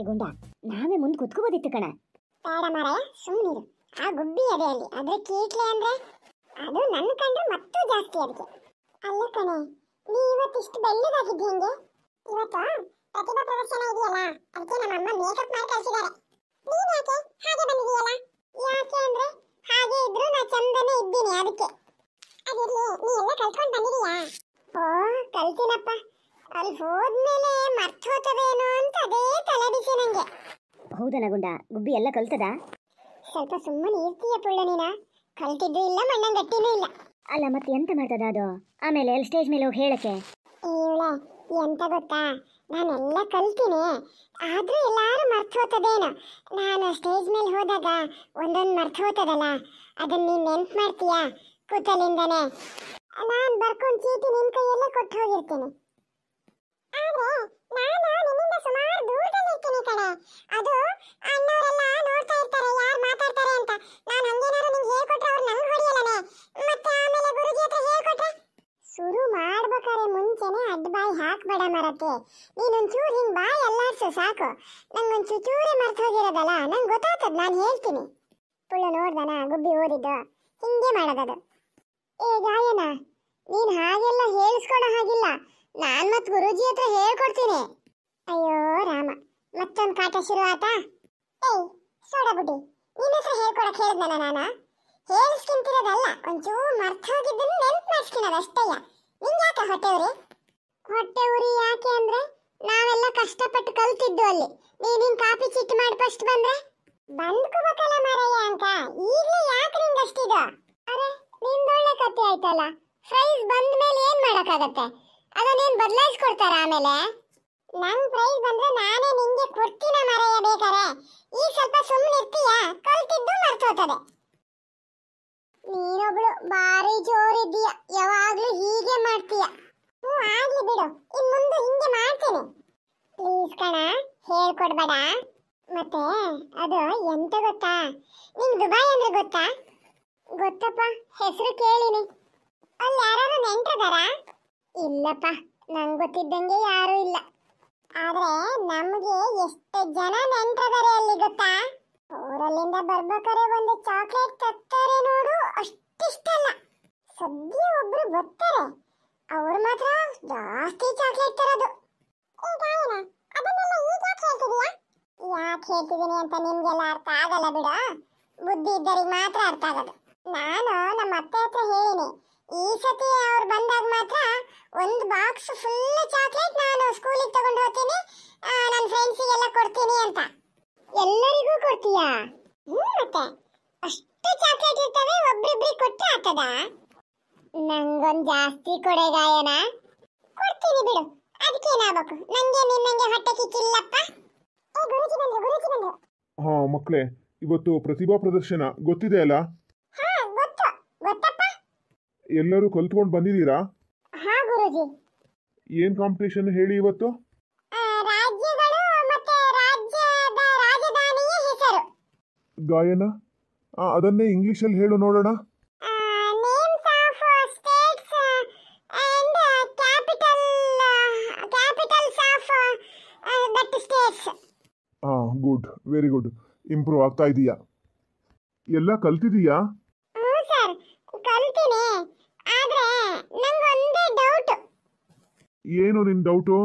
ಅದಕ್ಕೆ ಗುಂಡ ನಾವೇ ಮುಂದೆ ಕುತ್ಕೋಬೋದಿತ್ತು ಕಣ ಬೇಡ ಮಾರಾಯ ಸುಮ್ಮನಿರು ಆ ಗುಬ್ಬಿ ಅದೇ ಅಲ್ಲಿ ಅದ್ರ ಕೀಟ್ಲೆ ಅಂದ್ರೆ ಅದು ನನ್ನ ಕಂಡ್ರೆ ಮತ್ತೂ ಜಾಸ್ತಿ ಅದಕ್ಕೆ ಅಲ್ಲ ಕಣೆ ನೀ ಇವತ್ತಿಷ್ಟು ಬೆಳ್ಳಗಾಗಿದ್ದು ಹೆಂಗೆ ಇವತ್ತು ಪ್ರತಿಭಾ ಪ್ರದರ್ಶನ ಇದೆಯಲ್ಲ ಅದಕ್ಕೆ ನಮ್ಮಮ್ಮ ಮೇಕಪ್ ಮಾಡಿ ಕಳಿಸಿದ್ದಾರೆ ನೀನು ಯಾಕೆ ಹಾಗೆ ಬಂದಿದೆಯಲ್ಲ ಯಾಕೆ ಅಂದ್ರೆ ಹಾಗೆ ಇದ್ರು ನಾ ಚಂದನೇ ಇದ್ದೀನಿ ಅದಕ್ಕೆ ಅದಿರ್ಲಿ ನೀ ಎಲ್ಲ ಕಲ್ತ್ಕೊಂಡು ಬಂದಿದೀಯಾ ಓ ಕಲ್ತೀನಪ್ಪ ಅಲ್ಲಿ ಹೋದ್ಮೇಲೆ ಮರ್ತು ಹೋಗ್ತದೇನೋ ಅಂತ ಅದೇ ಕಲಿಸಿ ನಂಗೆ ಹೌದನ ಗುಂಡ ಗುಬ್ಬಿ ಎಲ್ಲ ಕಲ್ತದ ಸ್ವಲ್ಪ ಸುಮ್ಮನೆ ಇರ್ತೀಯ ಪುಳ್ಳ ನೀನ ಕಲ್ತಿದ್ದು ಇಲ್ಲ ಮಣ್ಣ ಗಟ್ಟಿನೂ ಇಲ್ಲ ಅಲ್ಲ ಮತ್ತೆ ಎಂತ ಮಾಡ್ತದ ಅದು ಆಮೇಲೆ ಎಲ್ ಸ್ಟೇಜ್ ಮೇಲೆ ಹೋಗಿ ಹೇಳಕ್ಕೆ ಇವಳ ಎಂತ ಗೊತ್ತಾ ನಾನೆಲ್ಲ ಕಲ್ತೀನಿ ಆದ್ರೂ ಎಲ್ಲಾರು ಮರ್ತು ಹೋಗ್ತದೇನು ನಾನು ಸ್ಟೇಜ್ ಮೇಲೆ ಹೋದಾಗ ಒಂದೊಂದು ಮರ್ತು ಹೋಗ್ತದಲ್ಲ ಅದನ್ನ ನೀನ್ ನೆನ್ಪು ಮಾಡ್ತೀಯಾ ಕೂತಲಿಂದನೇ ನಾನು ಬರ್ಕೊಂಡು ಚೀಟಿ ನಿನ್ ಕೈಯಲ್ಲೇ ಕೊಟ್ಟು ಹೋಗಿರ್ತೀನಿ ಆದ್ರೆ ನಾನು ನಿನ್ನಿಂದ ಸುಮಾರು ಮಾಡ್ತೀನಿ ಕಣೆ ಅದು ಅಣ್ಣವರೆಲ್ಲ ನೋಡ್ತಾ ಇರ್ತಾರೆ ಯಾರು ಮಾತಾಡ್ತಾರೆ ಅಂತ ನಾನು ಹಂಗೇನಾದ್ರು ನಿಂಗೆ ಹೇಳ್ಕೊಟ್ರೆ ಅವ್ರು ನಂಗೆ ಹೊಡೆಯಲ್ಲನೆ ಮತ್ತೆ ಆಮೇಲೆ ಗುರುಜಿ ಹತ್ರ ಹೇಳ್ಕೊಟ್ರೆ ಶುರು ಮಾಡ್ಬೇಕಾದ್ರೆ ಮುಂಚೆನೆ ಅಡ್ಬಾಯಿ ಹಾಕ್ಬೇಡ ಮರಕ್ಕೆ ನೀನೊಂಚೂರು ಹಿಂಗೆ ಬಾಯಿ ಅಲ್ಲಾಡ್ಸು ಸಾಕು ನಂಗೊಂಚು ಚೂರೇ ಮರ್ತು ಹೋಗಿರೋದಲ್ಲ ನಂಗೆ ಗೊತ್ತಾಗ್ತದೆ ನಾನು ಹೇಳ್ತೀನಿ ಪುಳ್ಳ ನೋಡ್ದನ ಗುಬ್ಬಿ ಓದಿದ್ದು ಹಿಂಗೆ ಮಾಡೋದದು ಏ ಗಾಯನ ನೀನು ಹಾಗೆಲ್ಲ ಹೇಳಿಸ್ಕೊಳೋ ಹಾಗಿಲ್ಲ ನಾನು ಮತ್ತು ಗುರುಜಿ ಹತ್ರ ಹೇಳ್ಕೊಡ್ತೀನಿ ಅಯ್ಯೋ ರಾಮ ಮತ್ತೊಂದು ಕಾಟ ಶುರು ಆತಾ ಏಯ್ ಸೋಡಬುಡಿ ಬುಡ್ಡಿ ನಿನ್ನ ಹೆಸರು ಹೇಳ್ಕೊಡಕ್ ಹೇಳಿದ್ನ ನಾನು ಹೇಳಿಸ್ಕಿಂತಿರೋದಲ್ಲ ಒಂಚೂರು ಮರ್ತ ಹೋಗಿದ್ದನ್ನು ನೆನ್ಪು ಮಾಡಿಸ್ಕಿನದ ಅಷ್ಟಯ್ಯ ನಿಂಗೆ ಯಾಕೆ ಹೊಟ್ಟೆ ಉರಿ ಹೊಟ್ಟೆ ಉರಿ ಯಾಕೆ ಅಂದ್ರೆ ನಾವೆಲ್ಲ ಕಷ್ಟಪಟ್ಟು ಕಲ್ತಿದ್ದು ಅಲ್ಲಿ ನೀನು ಕಾಪಿ ಚಿಟ್ ಮಾಡಿ ಫಸ್ಟ್ ಬಂದ್ರೆ ಬಂದ್ಕೋಬೇಕಲ್ಲ ಮಾರಯ್ಯ ಅಂಕ ಈಗಲೇ ಯಾಕೆ ನಿಂಗೆ ಅಷ್ಟಿದ ಅರೆ ನಿಂದೊಳ್ಳೆ ಕತೆ ಆಯ್ತಲ್ಲ ಫ್ರೈಸ್ ಬಂದ ಮೇಲೆ ಏನು ಮಾಡೋಕ್ಕಾಗತ್ತೆ ಅದನ್ನೇನು ಬದಲಾಯಿಸ್ಕೊಡ್ತಾರ ಆಮೇಲೆ ನನ್ ಪ್ರೈಸ್ ಬಂದ್ರೆ ನಾನೇ ನಿಂಗೆ ಕೊಡ್ತೀನ ಮರೆಯ ಬೇಕಾರೆ ಈ ಸ್ವಲ್ಪ ಸುಮ್ಮನೆ ಇರ್ತೀಯ ಕಲ್ತಿದ್ದು ಮರ್ತೋತದೆ ನೀನೊಬ್ಳು ಬಾರಿ ಜೋರಿದ್ದೀಯ ಯಾವಾಗ್ಲೂ ಹೀಗೆ ಮಾಡ್ತೀಯ ಹ್ಞೂ ಆಗ್ಲಿ ಬಿಡು ಇನ್ ಮುಂದೆ ಹಿಂಗೆ ಮಾಡ್ತೀನಿ ಪ್ಲೀಸ್ ಕಣ ಹೇಳ್ಕೊಡ್ಬೇಡ ಮತ್ತೆ ಅದು ಎಂತ ಗೊತ್ತಾ ನಿಂಗೆ ದುಬಾಯ್ ಅಂದ್ರೆ ಗೊತ್ತಾ ಗೊತ್ತಪ್ಪ ಹೆಸರು ಕೇಳಿನಿ ಅಲ್ಲಿ ಯಾರು ನೆಂಟದಾರಾ ಇಲ್ಲಪ್ಪ ನಂಗೆ ಗೊತ್ತಿದ್ದಂಗೆ ಯಾರೂ ಇಲ್ಲ ಆದ್ರೆ ನಮ್ಗೆ ಎಷ್ಟು ಜನ ನೆಂಟ್ರದಾರೆ ಅಲ್ಲಿ ಗೊತ್ತಾ ಊರಲ್ಲಿಂದ ಬರ್ಬೇಕಾದ್ರೆ ಒಂದು ಚಾಕ್ಲೇಟ್ ತರ್ತಾರೆ ನೋಡು ಅಷ್ಟಿಷ್ಟಲ್ಲ ಸದ್ಯ ಒಬ್ರು ಬರ್ತಾರೆ ಅವ್ರು ಮಾತ್ರ ಜಾಸ್ತಿ ಚಾಕ್ಲೇಟ್ ತರೋದು ಯಾಕೆ ಹೇಳ್ತಿದ್ದೀನಿ ಅಂತ ನಿಮ್ಗೆಲ್ಲ ಅರ್ಥ ಆಗಲ್ಲ ಬಿಡ ಬುದ್ಧಿ ಇದ್ದವರಿಗೆ ಮಾತ್ರ ಅರ್ಥ ಆಗೋದು ನಾನು ನಮ್ಮ ಅತ್ತೆ ಹತ್ರ ಹೇಳಿನಿ ಈ ಸತಿ ಅವ್ರು ಬಂದಾಗ ಮಾತ್ರ ಒಂದು ಬಾಕ್ಸ್ ಫುಲ್ ಚಾಕ್ಲೇಟ್ ಸ್ಕೂಲಿಗೆ ತಗೊಂಡು ಹೋಗ್ತೀನಿ ನನ್ನ ಫ್ರೆಂಡ್ಸಿಗೆಲ್ಲ ಕೊಡ್ತೀನಿ ಅಂತ ಎಲ್ಲರಿಗೂ ಕೊಡ್ತೀಯಾ ಹ್ಞೂ ಮತ್ತೆ ಅಷ್ಟು ಚಾಕ್ಲೇಟ್ ಇರ್ತವೆ ಒಬ್ರಿಬ್ರಿಗೆ ಕೊಟ್ಟು ಹಾಕದ ನಂಗೊಂದು ಜಾಸ್ತಿ ಕೊಡೆಗಾಯನ ಕೊಡ್ತೀನಿ ಬಿಡು ಅದಕ್ಕೆ ಏನಾಗಬೇಕು ನನಗೆ ನಿನ್ನಂಗೆ ಹೊಟ್ಟೆ ಕಿಕ್ಕಿಲ್ಲಪ್ಪ ಏ ಗುರುಜಿ ಬಂದ್ರು ಗುರುಜಿ ಬಂದ್ರು ಹಾ ಮಕ್ಕಳೇ ಇವತ್ತು ಪ್ರತಿಭಾ ಪ್ರದರ್ಶನ ಗೊತ್ತಿದೆ ಅಲ್ಲ ಹಾ ಗೊತ್ತು ಗೊತ್ತಪ್ಪ ಎಲ್ಲರೂ ಕಲ್ತ್ಕೊಂಡು ಬಂದಿದ್ದೀರಾ ಹಾ ಗುರುಜಿ ಏನು ಕಾಂಪಿಟೇಷನ್ ಹೇಳಿ ಇವತ್ತು ಗಾಯನ ಅದನ್ನೇ ಇಂಗ್ಲಿಷಲ್ಲಿ ಹೇಳು ನೋಡೋಣ ಹಾಂ ಗುಡ್ ವೆರಿ ಗುಡ್ ಇಂಪ್ರೂವ್ ಆಗ್ತಾ ಇದೀಯಾ ಎಲ್ಲ ಕಲ್ತಿದೀಯಾ ಏನು ನಿನ್ನ ಡೌಟು